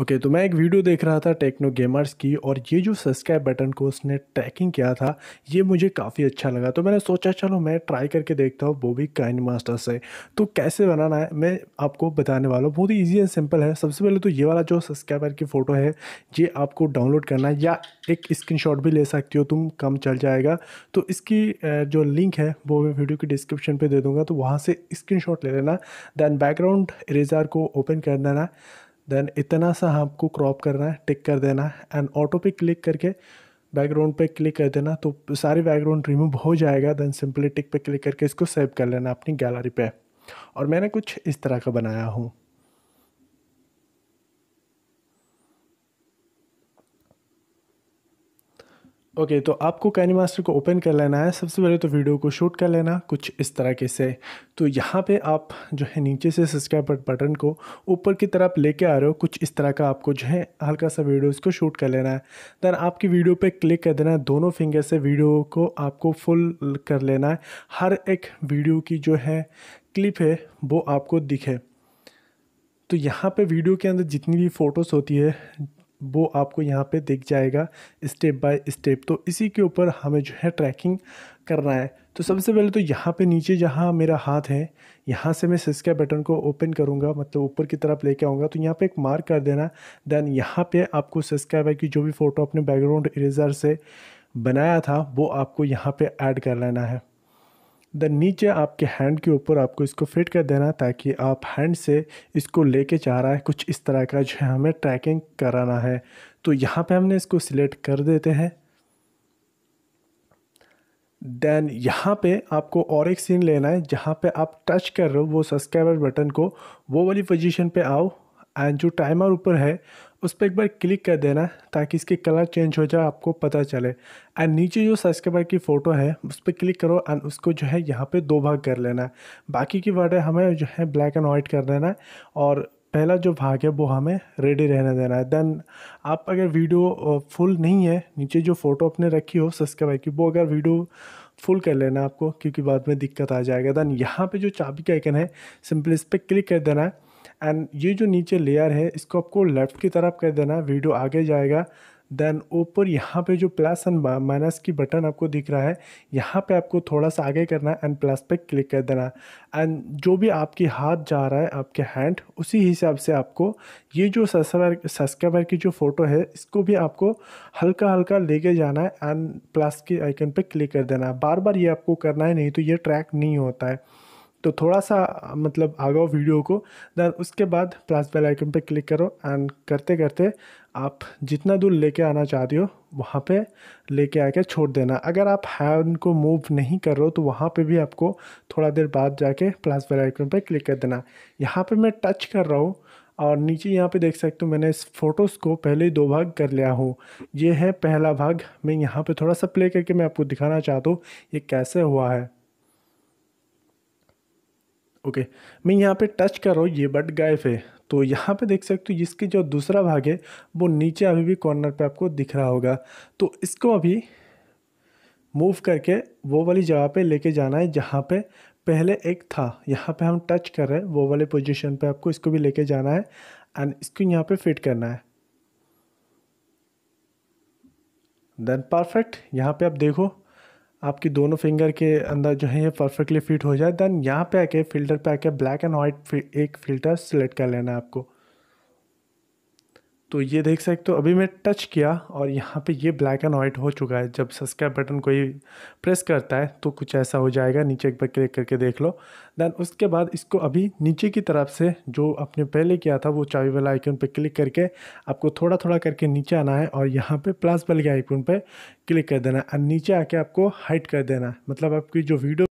okay okay, तो मैं एक वीडियो देख रहा था टेक्नो गेमर्स की और ये जो सब्सक्राइब बटन को उसने ट्रैकिंग किया था ये मुझे काफ़ी अच्छा लगा तो मैंने सोचा चलो मैं ट्राई करके देखता हूँ वो भी काइन मास्टर से तो कैसे बनाना है मैं आपको बताने वाला हूँ बहुत ही ईजी एंड सिंपल है सबसे पहले तो ये वाला जो सब्सक्राइबर की फ़ोटो है ये आपको डाउनलोड करना है या एक स्क्रीन भी ले सकती हो तुम कम चल जाएगा तो इसकी जो लिंक है वो मैं वीडियो की डिस्क्रिप्शन पर दे दूँगा तो वहाँ से स्क्रीन ले लेना देन बैकग्राउंड इरेजर को ओपन कर देना देन इतना सा आपको क्रॉप करना है टिक कर देना है एंड ऑटो पे क्लिक करके बैकग्राउंड पे क्लिक कर देना तो सारे बैकग्राउंड रिमूव हो जाएगा देन सिंपली टिक पे क्लिक करके इसको सेव कर लेना अपनी गैलरी पे और मैंने कुछ इस तरह का बनाया हूँ ओके okay, तो आपको कैनी मास्टर को ओपन कर लेना है सबसे पहले तो वीडियो को शूट कर लेना कुछ इस तरह के से तो यहाँ पे आप जो है नीचे से सब्सक्राइब बटन को ऊपर की तरफ लेके आ रहे हो कुछ इस तरह का आपको जो है हल्का सा वीडियो इसको शूट कर लेना है देन आपकी वीडियो पे क्लिक कर देना है दोनों फिंगर से वीडियो को आपको फुल कर लेना है हर एक वीडियो की जो है क्लिप है वो आपको दिखे तो यहाँ पे वीडियो के अंदर जितनी भी फ़ोटोज़ होती है वो आपको यहाँ पे दिख जाएगा स्टेप बाय स्टेप तो इसी के ऊपर हमें जो है ट्रैकिंग करना है तो सबसे पहले तो यहाँ पे नीचे जहाँ मेरा हाथ है यहाँ से मैं सिस्का बटन को ओपन करूँगा मतलब ऊपर की तरफ लेके आऊँगा तो यहाँ पे एक मार्क कर देना देन यहाँ पे आपको सिस्का की जो भी फ़ोटो अपने बैकग्राउंड इरेजर से बनाया था वो आपको यहाँ पर ऐड कर लेना है देन नीचे आपके हैंड के ऊपर आपको इसको फिट कर देना ताकि आप हैंड से इसको लेके जा रहा है कुछ इस तरह का जो है हमें ट्रैकिंग कराना है तो यहाँ पे हमने इसको सिलेक्ट कर देते हैं देन यहाँ पे आपको और एक सीन लेना है जहाँ पे आप टच कर रहे हो वो सब्सक्राइबर बटन को वो वाली पोजीशन पे आओ एंड जो टाइमर ऊपर है उस पर एक बार क्लिक कर देना ताकि इसके कलर चेंज हो जाए आपको पता चले एंड नीचे जो सब्सक्राइबर की फ़ोटो है उस पर क्लिक करो एंड उसको जो है यहाँ पे दो भाग कर लेना बाकी की वर्ड हमें जो है ब्लैक एंड वाइट कर देना और पहला जो भाग है वो हमें रेडी रहने देना है देन आप अगर वीडियो फुल नहीं है नीचे जो फ़ोटो अपने रखी हो सब्सक्राइबर की वो अगर वीडियो फुल कर लेना आपको क्योंकि बाद में दिक्कत आ जाएगा देन यहाँ पर जो चाबी का आइकन है सिंपली इस पर क्लिक कर देना है एंड ये जो नीचे लेयर है इसको आपको लेफ़्ट की तरफ कर देना वीडियो आगे जाएगा देन ऊपर यहाँ पे जो प्लस एंड माइनस की बटन आपको दिख रहा है यहाँ पे आपको थोड़ा सा आगे करना है एंड प्लस पे क्लिक कर देना एंड जो भी आपकी हाथ जा रहा है आपके हैंड उसी हिसाब से आपको ये जो सब्सक्राइबर सब्सक्राइबर की जो फ़ोटो है इसको भी आपको हल्का हल्का लेके जाना है एंड प्लस के आइकन पे क्लिक कर देना है बार बार ये आपको करना है नहीं तो ये ट्रैक नहीं होता है तो थोड़ा सा मतलब आगाओ वीडियो को दैन उसके बाद प्लस बेल आइकन पे क्लिक करो एंड करते करते आप जितना दूर लेके आना चाहते हो वहाँ पे लेके आके छोड़ देना अगर आप हैंड को मूव नहीं कर रहे हो तो वहाँ पे भी आपको थोड़ा देर बाद जाके प्लस बेल आइकन पे क्लिक कर देना यहाँ पे मैं टच कर रहा हूँ और नीचे यहाँ पे देख सकते हो मैंने इस फ़ोटोज़ को पहले ही दो भाग कर लिया हूँ ये है पहला भाग मैं यहाँ पे थोड़ा सा प्ले करके मैं आपको दिखाना चाहता हूँ ये कैसे हुआ है ओके मैं यहाँ पे टच कर रहा हूँ ये बट गायब है तो यहाँ पे देख सकते हो जिसके जो दूसरा भाग है वो नीचे अभी भी कॉर्नर पे आपको दिख रहा होगा तो इसको अभी मूव करके वो वाली जगह पे लेके जाना है जहाँ पे पहले एक था यहाँ पे हम टच कर रहे हैं वो वाले पोजीशन पे आपको इसको भी लेके जाना है एंड इसको यहाँ पे फिट करना है देन परफेक्ट यहाँ पे आप देखो आपकी दोनों फिंगर के अंदर जो है ये परफेक्टली फिट हो जाए दैन यहाँ पे आके फ़िल्टर पे आके ब्लैक एंड वाइट एक फ़िल्टर सेलेक्ट कर लेना है आपको तो ये देख सकते हो अभी मैं टच किया और यहाँ पे ये ब्लैक एंड वाइट हो चुका है जब सब्सक्राइब बटन कोई प्रेस करता है तो कुछ ऐसा हो जाएगा नीचे एक बार क्लिक करके देख लो दैन उसके बाद इसको अभी नीचे की तरफ से जो आपने पहले किया था वो चाबी वाला आइकन पे क्लिक करके आपको थोड़ा थोड़ा करके नीचे आना है और यहाँ पर प्लस वाले के आइकन पर क्लिक कर देना है और नीचे आके आपको हाइट कर देना है मतलब आपकी जो वीडियो